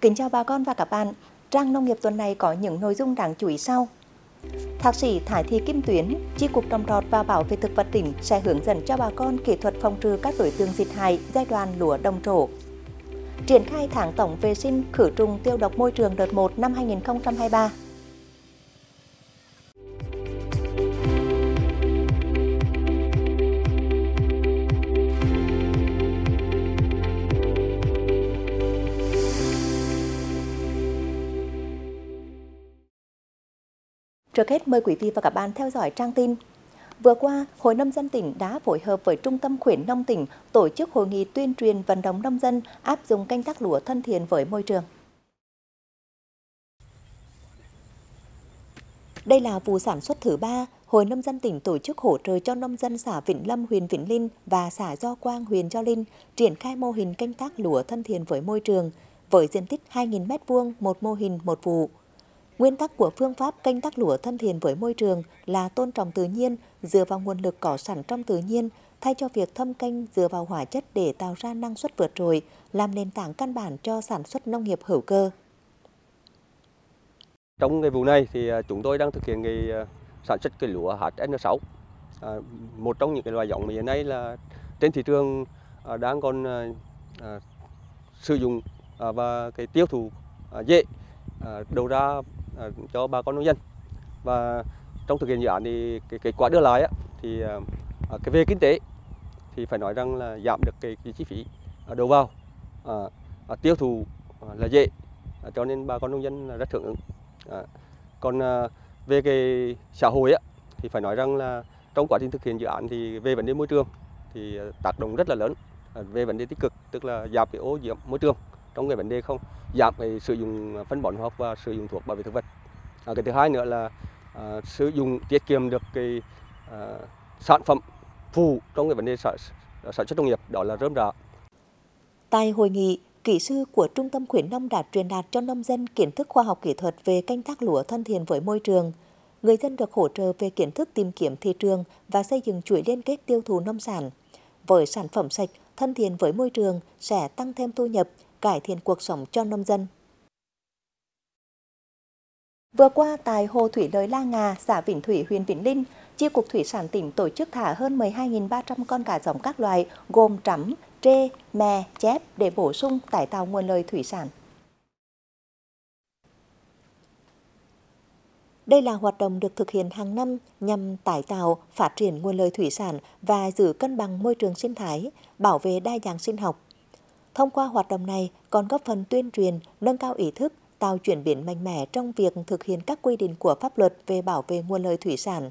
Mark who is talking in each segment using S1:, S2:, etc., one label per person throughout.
S1: Kính chào bà con và các bạn. Trang Nông nghiệp tuần này có những nội dung đáng chú ý sau. Thạc sĩ Thái Thị Kim Tuyến, Chi cục trồng trọt và bảo vệ thực vật tỉnh sẽ hướng dẫn cho bà con kỹ thuật phòng trừ các đối tượng dịch hại giai đoạn lúa đồng trổ. Triển khai tháng tổng vệ sinh khử trùng tiêu độc môi trường đợt 1 năm 2023. Trước hết mời quý vị và các bạn theo dõi trang tin. Vừa qua, Hội Nông dân tỉnh đã phối hợp với Trung tâm khuyến nông tỉnh tổ chức hội nghị tuyên truyền vận động nông dân áp dụng canh tác lúa thân thiện với môi trường. Đây là vụ sản xuất thứ ba Hội Nông dân tỉnh tổ chức hỗ trợ cho nông dân xã Vĩnh Lâm, huyện Vĩnh Linh và xã Do Quang, huyện Gio Linh triển khai mô hình canh tác lúa thân thiện với môi trường với diện tích 2.000m2 một mô hình một vụ. Nguyên tắc của phương pháp canh tác lúa thân thiện với môi trường là tôn trọng tự nhiên dựa vào nguồn lực cỏ sẵn trong tự nhiên thay cho việc thâm canh dựa vào hóa chất để tạo ra năng suất vượt trội, làm nền tảng căn bản cho sản xuất nông nghiệp hữu cơ.
S2: Trong cái vụ này thì à, chúng tôi đang thực hiện cái à, sản xuất cây lúa HN6. À, một trong những cái loài giống mà hiện nay là trên thị trường à, đang còn sử dụng và cái tiêu thụ dễ đầu ra Ờ, cho bà con nông dân và trong thực hiện dự án thì cái kết quả đưa lại á, thì ờ, ờ, cái về kinh tế thì phải nói rằng là giảm được cái, cái chi phí đầu vào à, à, tiêu thụ là dễ à, cho nên bà con nông dân rất hưởng ứng à, còn à, về cái xã hội á, thì phải nói rằng là trong quá trình thực hiện dự án thì về vấn đề môi trường thì tác động rất là lớn về vấn đề tích cực tức là giảm cái ô nhiễm môi trường trong cái vấn đề không giảm cái sử dụng phân bón hóa học và sử dụng thuốc bảo vệ thực vật à, cái thứ hai nữa là à, sử dụng tiết kiệm được cái à, sản phẩm phụ trong cái vấn đề sản, sản xuất nông nghiệp đó là rơm rạ
S1: tại hội nghị kỹ sư của trung tâm khuyến nông đã truyền đạt cho nông dân kiến thức khoa học kỹ thuật về canh tác lúa thân thiện với môi trường người dân được hỗ trợ về kiến thức tìm kiếm thị trường và xây dựng chuỗi liên kết tiêu thụ nông sản với sản phẩm sạch thân thiện với môi trường sẽ tăng thêm thu nhập cải thiện cuộc sống cho nông dân. Vừa qua, tại Hồ Thủy Lợi La Ngà, xã Vĩnh Thủy, huyện Vĩnh Linh, Chi cục Thủy sản tỉnh tổ chức thả hơn 12.300 con cá giống các loài gồm trắm, trê, mè, chép để bổ sung tải tạo nguồn lợi thủy sản. Đây là hoạt động được thực hiện hàng năm nhằm tái tạo, phát triển nguồn lợi thủy sản và giữ cân bằng môi trường sinh thái, bảo vệ đa dạng sinh học, Thông qua hoạt động này còn góp phần tuyên truyền, nâng cao ý thức, tạo chuyển biến mạnh mẽ trong việc thực hiện các quy định của pháp luật về bảo vệ nguồn lợi thủy sản,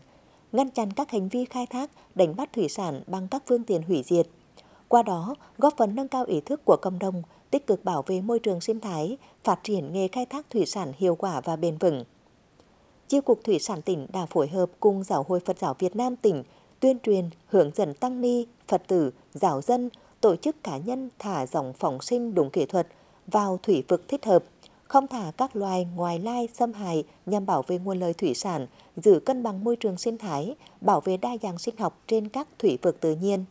S1: ngăn chặn các hành vi khai thác, đánh bắt thủy sản bằng các phương tiện hủy diệt. Qua đó, góp phần nâng cao ý thức của cộng đồng, tích cực bảo vệ môi trường sinh thái, phát triển nghề khai thác thủy sản hiệu quả và bền vững. Chi cục Thủy sản tỉnh đã phối hợp cùng Giáo hội Phật giáo Việt Nam tỉnh tuyên truyền, hướng dẫn tăng ni, Phật tử, giáo dân tổ chức cá nhân thả dòng phóng sinh đúng kỹ thuật vào thủy vực thích hợp, không thả các loài ngoài lai xâm hại nhằm bảo vệ nguồn lợi thủy sản, giữ cân bằng môi trường sinh thái, bảo vệ đa dạng sinh học trên các thủy vực tự nhiên.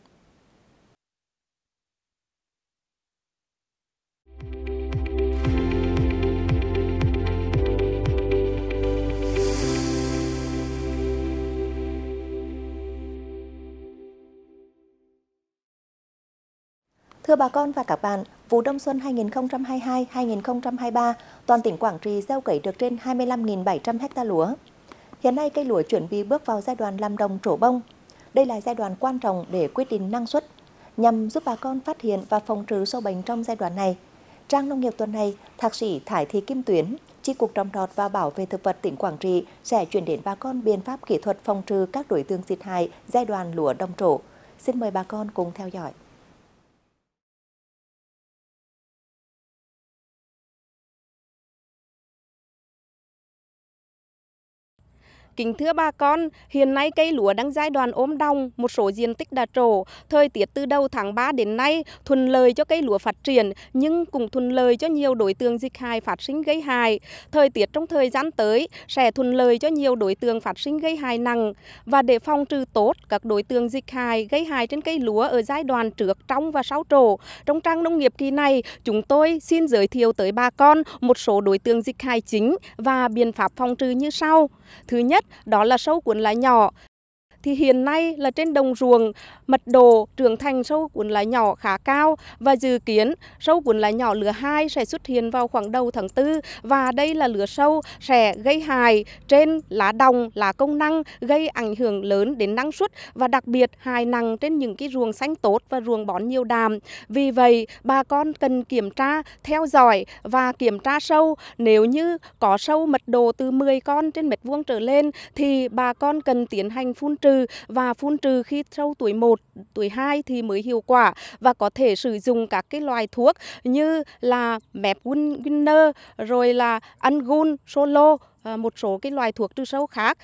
S1: Thưa bà con và các bạn, vụ đông xuân 2022-2023, toàn tỉnh Quảng Trị gieo cấy được trên 25.700 ha lúa. Hiện nay cây lúa chuẩn bị bước vào giai đoạn làm đồng trổ bông. Đây là giai đoạn quan trọng để quyết định năng suất, nhằm giúp bà con phát hiện và phòng trừ sâu bệnh trong giai đoạn này. Trang nông nghiệp tuần này, Thạc sĩ Thải Thị Kim Tuyến, Chi cục trồng trọt và bảo vệ thực vật tỉnh Quảng Trị sẽ chuyển đến bà con biện pháp kỹ thuật phòng trừ các đối tượng dịch hại giai đoạn lúa đồng trổ. Xin mời bà con cùng theo dõi.
S3: Kính thưa bà con, hiện nay cây lúa đang giai đoạn ốm đong, một số diện tích đã trổ. Thời tiết từ đầu tháng 3 đến nay thuận lợi cho cây lúa phát triển, nhưng cũng thuận lợi cho nhiều đối tượng dịch hại phát sinh gây hại. Thời tiết trong thời gian tới sẽ thuận lợi cho nhiều đối tượng phát sinh gây hại nặng. Và để phòng trừ tốt các đối tượng dịch hại gây hại trên cây lúa ở giai đoạn trước, trong và sau trổ, trong trang nông nghiệp kỳ này, chúng tôi xin giới thiệu tới bà con một số đối tượng dịch hại chính và biện pháp phòng trừ như sau. Thứ nhất, đó là sâu cuốn lá nhỏ thì hiện nay là trên đồng ruộng mật độ trưởng thành sâu cuốn lá nhỏ khá cao và dự kiến sâu cuốn lá nhỏ lứa 2 sẽ xuất hiện vào khoảng đầu tháng 4 và đây là lứa sâu sẽ gây hại trên lá đồng, lá công năng gây ảnh hưởng lớn đến năng suất và đặc biệt hại nặng trên những cái ruộng xanh tốt và ruộng bón nhiều đàm. Vì vậy, bà con cần kiểm tra, theo dõi và kiểm tra sâu. Nếu như có sâu mật độ từ 10 con trên mét vuông trở lên thì bà con cần tiến hành phun trừ và phun trừ khi sâu tuổi 1, tuổi 2 thì mới hiệu quả và có thể sử dụng các cái loại thuốc như là mép winner rồi là angun solo ờ, một số cái loại thuốc trừ sâu khác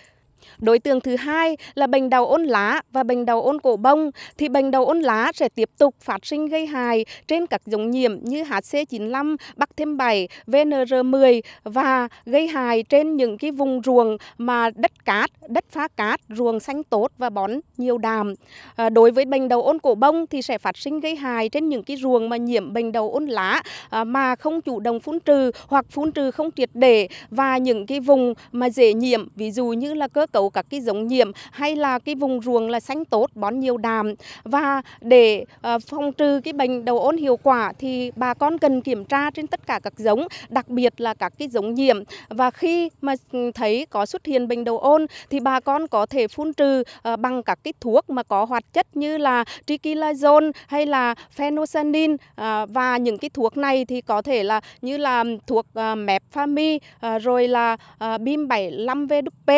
S3: Đối tượng thứ hai là bệnh đầu ôn lá và bệnh đầu ôn cổ bông thì bệnh đầu ôn lá sẽ tiếp tục phát sinh gây hại trên các giống nhiễm như HC95, Bắc thêm 7, VNR10 và gây hại trên những cái vùng ruộng mà đất cát, đất phá cát, ruộng xanh tốt và bón nhiều đàm. À, đối với bệnh đầu ôn cổ bông thì sẽ phát sinh gây hại trên những cái ruộng mà nhiễm bệnh đầu ôn lá à, mà không chủ động phun trừ hoặc phun trừ không triệt để và những cái vùng mà dễ nhiễm ví dụ như là cơ cấu các cái giống nhiễm hay là cái vùng ruộng là xanh tốt bón nhiều đàm và để ờ, phòng trừ cái bệnh đầu ôn hiệu quả thì bà con cần kiểm tra trên tất cả các giống đặc biệt là các cái giống nhiễm và khi mà thấy có xuất hiện bệnh đầu ôn thì bà con có thể phun trừ ờ, bằng các cái thuốc mà có hoạt chất như là trichilazone hay là phenosanin ờ, và những cái thuốc này thì có thể là như là thuốc mepfami rồi là bim 75 vdp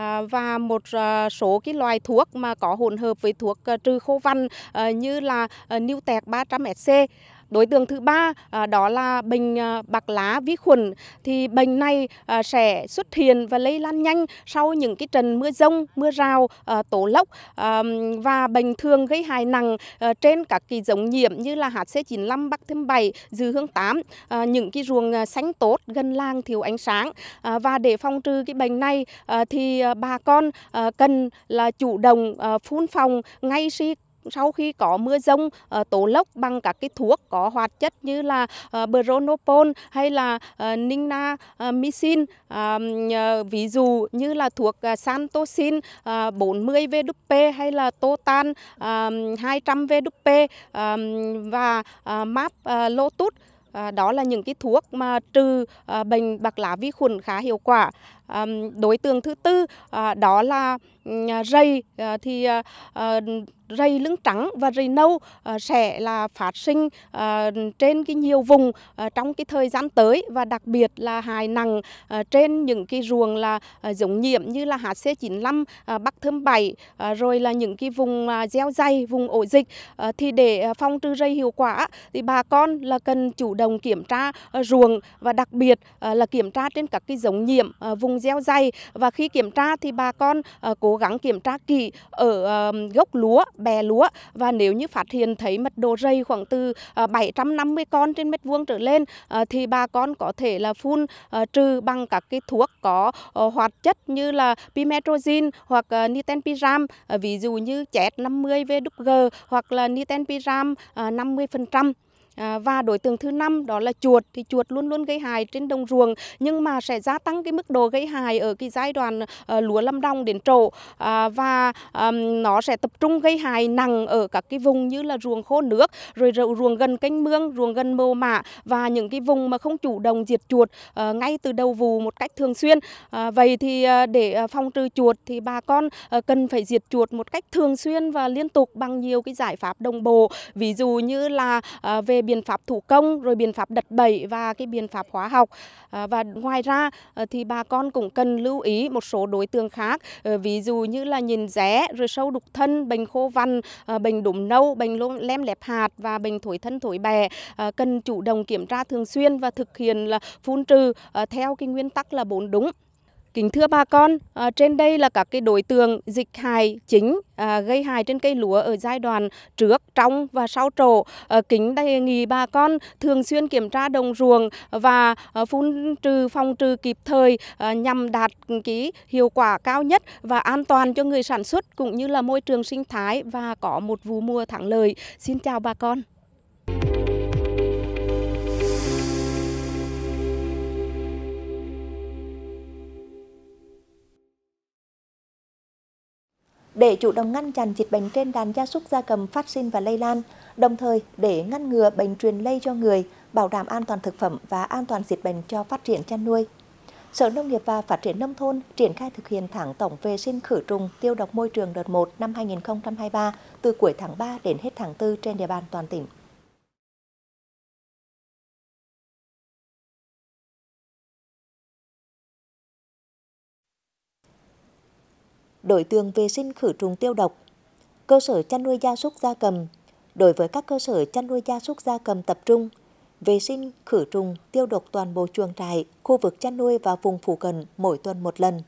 S3: À, và một à, số cái loại thuốc mà có hỗn hợp với thuốc à, trừ khô văn như là Newtec 300 SC Đối tượng thứ ba à, đó là bệnh à, bạc lá vi khuẩn thì bệnh này à, sẽ xuất hiện và lây lan nhanh sau những cái trận mưa rông, mưa rào, tố lốc và bệnh thường gây hại nặng trên các kỳ giống nhiễm như là HC95, Bắc thêm 7, Dư Hương 8, những cái ruộng xanh tốt gần làng thiếu ánh sáng và để phòng trừ cái bệnh này thì bà con cần là chủ động phun phòng ngay khi sau khi có mưa rông ờ, tố lốc bằng các cái thuốc có hoạt chất như là ờ, bronopol hay là ờ, ninna misin ví dụ như là thuốc santosin 40 VWP hay là totan 200 VWP và map lotus đó là những cái thuốc mà trừ bệnh bạc lá vi khuẩn khá hiệu quả. đối tượng thứ tư đó là Ờ, rầy ờ, thì ờ, rầy lưng trắng và rầy nâu sẽ là phát sinh trên cái nhiều vùng trong cái thời gian tới và đặc biệt là hài nặng trên những cái ruộng là giống nhiễm như là HC95, Bắc Thơm 7 rồi là những cái vùng gieo dày, vùng ổ dịch thì để phòng trừ rầy hiệu quả thì bà con là cần chủ động kiểm tra ruộng và đặc biệt là kiểm tra trên các cái giống nhiễm vùng gieo dày và khi kiểm tra thì bà con cố gắng kiểm tra kỹ ở ờ, gốc lúa, bè lúa và nếu như phát hiện thấy mật độ rầy khoảng từ 750 ờ, con trên mét vuông trở lên ờ, thì bà con có thể là phun trừ bằng các cái thuốc có hoạt chất như là pimetrozin hoặc nitenpiram ví dụ như chét 50 VWG hoặc là nitenpiram 50% À, và đối tượng thứ năm đó là chuột thì chuột luôn luôn gây hại trên đồng ruộng nhưng mà sẽ gia tăng cái mức độ gây hại ở cái giai đoạn ờ, lúa lâm đồng đến trổ à, và nó sẽ tập trung gây hại nặng ở các cái vùng như là ruộng khô nước rồi ruộng gần canh mương ruộng gần mồ mạ và những cái vùng mà không chủ động diệt chuột ờ, ngay từ đầu vụ một cách thường xuyên à, vậy thì ờ, để phòng trừ chuột thì bà con cần phải diệt chuột một cách thường xuyên và liên tục bằng nhiều cái giải pháp đồng bộ ví dụ như là về biện pháp thủ công, rồi biện pháp đặt bẫy và cái biện pháp hóa học. À, và ngoài ra ờ, thì bà con cũng cần lưu ý một số đối tượng khác, ờ, ví dụ như là nhìn rẽ, rồi sâu đục thân, bệnh khô văn, ờ, bệnh đốm nâu, bệnh lem lẹp hạt và bệnh thổi thân thổi bè cần chủ động kiểm tra thường xuyên và thực hiện là phun trừ theo cái nguyên tắc là bốn đúng. Kính thưa bà con, à, trên đây là các cái đối tượng dịch hại chính à, gây hại trên cây lúa ở giai đoạn trước, trong và sau trổ. À, kính đề nghị bà con thường xuyên kiểm tra đồng ruộng và à, phun trừ phòng trừ kịp thời à, nhằm đạt cái hiệu quả cao nhất và an toàn cho người sản xuất cũng như là môi trường sinh thái và có một vụ mùa thắng lợi. Xin chào bà con.
S1: để chủ động ngăn chặn dịch bệnh trên đàn gia súc gia cầm phát sinh và lây lan, đồng thời để ngăn ngừa bệnh truyền lây cho người, bảo đảm an toàn thực phẩm và an toàn dịch bệnh cho phát triển chăn nuôi. Sở Nông nghiệp và Phát triển Nông thôn triển khai thực hiện thẳng tổng vệ sinh khử trùng tiêu độc môi trường đợt 1 năm 2023 từ cuối tháng 3 đến hết tháng 4 trên địa bàn toàn tỉnh. đối tường vệ sinh khử trùng tiêu độc. Cơ sở chăn nuôi gia súc gia cầm, đối với các cơ sở chăn nuôi gia súc gia cầm tập trung, vệ sinh khử trùng tiêu độc toàn bộ chuồng trại, khu vực chăn nuôi và vùng phụ cận mỗi tuần một lần.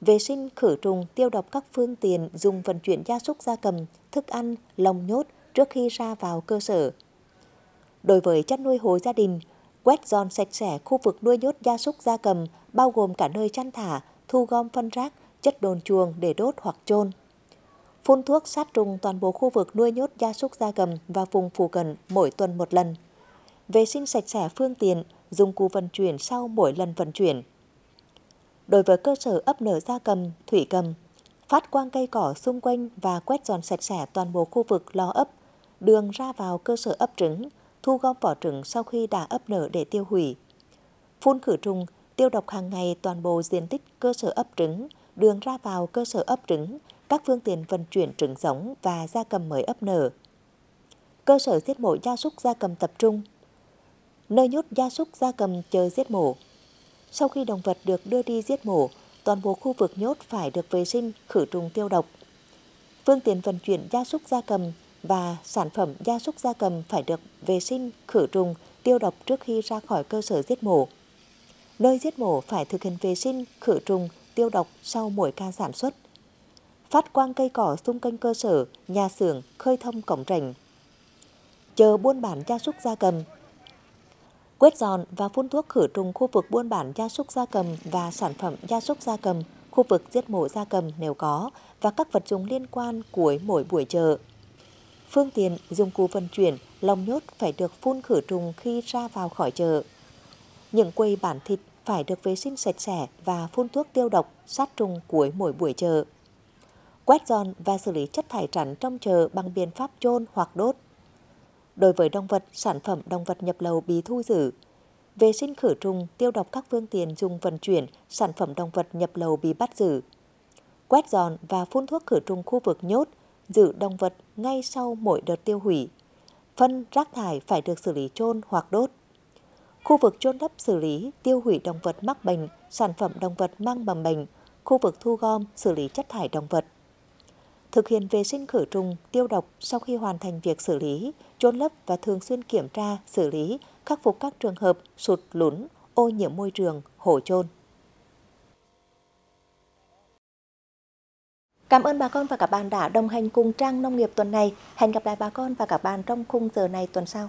S1: Vệ sinh khử trùng tiêu độc các phương tiện dùng vận chuyển gia súc gia cầm, thức ăn, lồng nhốt trước khi ra vào cơ sở. Đối với chăn nuôi hộ gia đình, quét dọn sạch sẽ khu vực nuôi nhốt gia súc gia cầm, bao gồm cả nơi chăn thả, thu gom phân rác, chất đồn chuồng để đốt hoặc chôn. Phun thuốc sát trùng toàn bộ khu vực nuôi nhốt gia súc gia cầm và vùng phù cận mỗi tuần một lần. Vệ sinh sạch sẽ phương tiện, dùng cụ vận chuyển sau mỗi lần vận chuyển. Đối với cơ sở ấp nở gia cầm, thủy cầm, phát quang cây cỏ xung quanh và quét dọn sạch sẽ toàn bộ khu vực lò ấp, đường ra vào cơ sở ấp trứng, thu gom vỏ trứng sau khi đã ấp nở để tiêu hủy. Phun khử trùng, tiêu độc hàng ngày toàn bộ diện tích cơ sở ấp trứng, đường ra vào cơ sở ấp trứng, các phương tiện vận chuyển trứng giống và gia cầm mới ấp nở. Cơ sở giết mổ gia súc gia cầm tập trung, nơi nhốt gia súc gia cầm chờ giết mổ. Sau khi động vật được đưa đi giết mổ, toàn bộ khu vực nhốt phải được vệ sinh, khử trùng tiêu độc. Phương tiện vận chuyển gia súc gia cầm và sản phẩm gia súc gia cầm phải được vệ sinh, khử trùng, tiêu độc trước khi ra khỏi cơ sở giết mổ. Nơi giết mổ phải thực hiện vệ sinh, khử trùng, tiêu độc sau mỗi ca sản xuất. Phát quang cây cỏ xung quanh cơ sở, nhà xưởng, khơi thông cổng rành, Chờ buôn bản gia súc gia cầm. Quét dọn và phun thuốc khử trùng khu vực buôn bản gia súc gia cầm và sản phẩm gia súc gia cầm, khu vực giết mổ gia cầm nếu có và các vật dụng liên quan cuối mỗi buổi chờ, Phương tiện, dụng cụ vận chuyển, lồng nhốt phải được phun khử trùng khi ra vào khỏi chợ. Những quầy bán thịt phải được vệ sinh sạch sẽ và phun thuốc tiêu độc, sát trùng cuối mỗi buổi chợ. Quét dọn và xử lý chất thải rắn trong chợ bằng biện pháp chôn hoặc đốt. Đối với động vật, sản phẩm động vật nhập lậu bị thu giữ, vệ sinh khử trùng, tiêu độc các phương tiện dùng vận chuyển sản phẩm động vật nhập lậu bị bắt giữ. Quét dọn và phun thuốc khử trùng khu vực nhốt, giữ động vật ngay sau mỗi đợt tiêu hủy. Phân rác thải phải được xử lý chôn hoặc đốt khu vực chôn lấp xử lý, tiêu hủy động vật mắc bệnh, sản phẩm động vật mang mầm bệnh, khu vực thu gom, xử lý chất thải động vật. Thực hiện vệ sinh khử trùng, tiêu độc sau khi hoàn thành việc xử lý, chôn lấp và thường xuyên kiểm tra, xử lý, khắc phục các trường hợp sụt lún, ô nhiễm môi trường, hổ chôn. Cảm ơn bà con và các bạn đã đồng hành cùng trang nông nghiệp tuần này. Hẹn gặp lại bà con và các bạn trong khung giờ này tuần sau.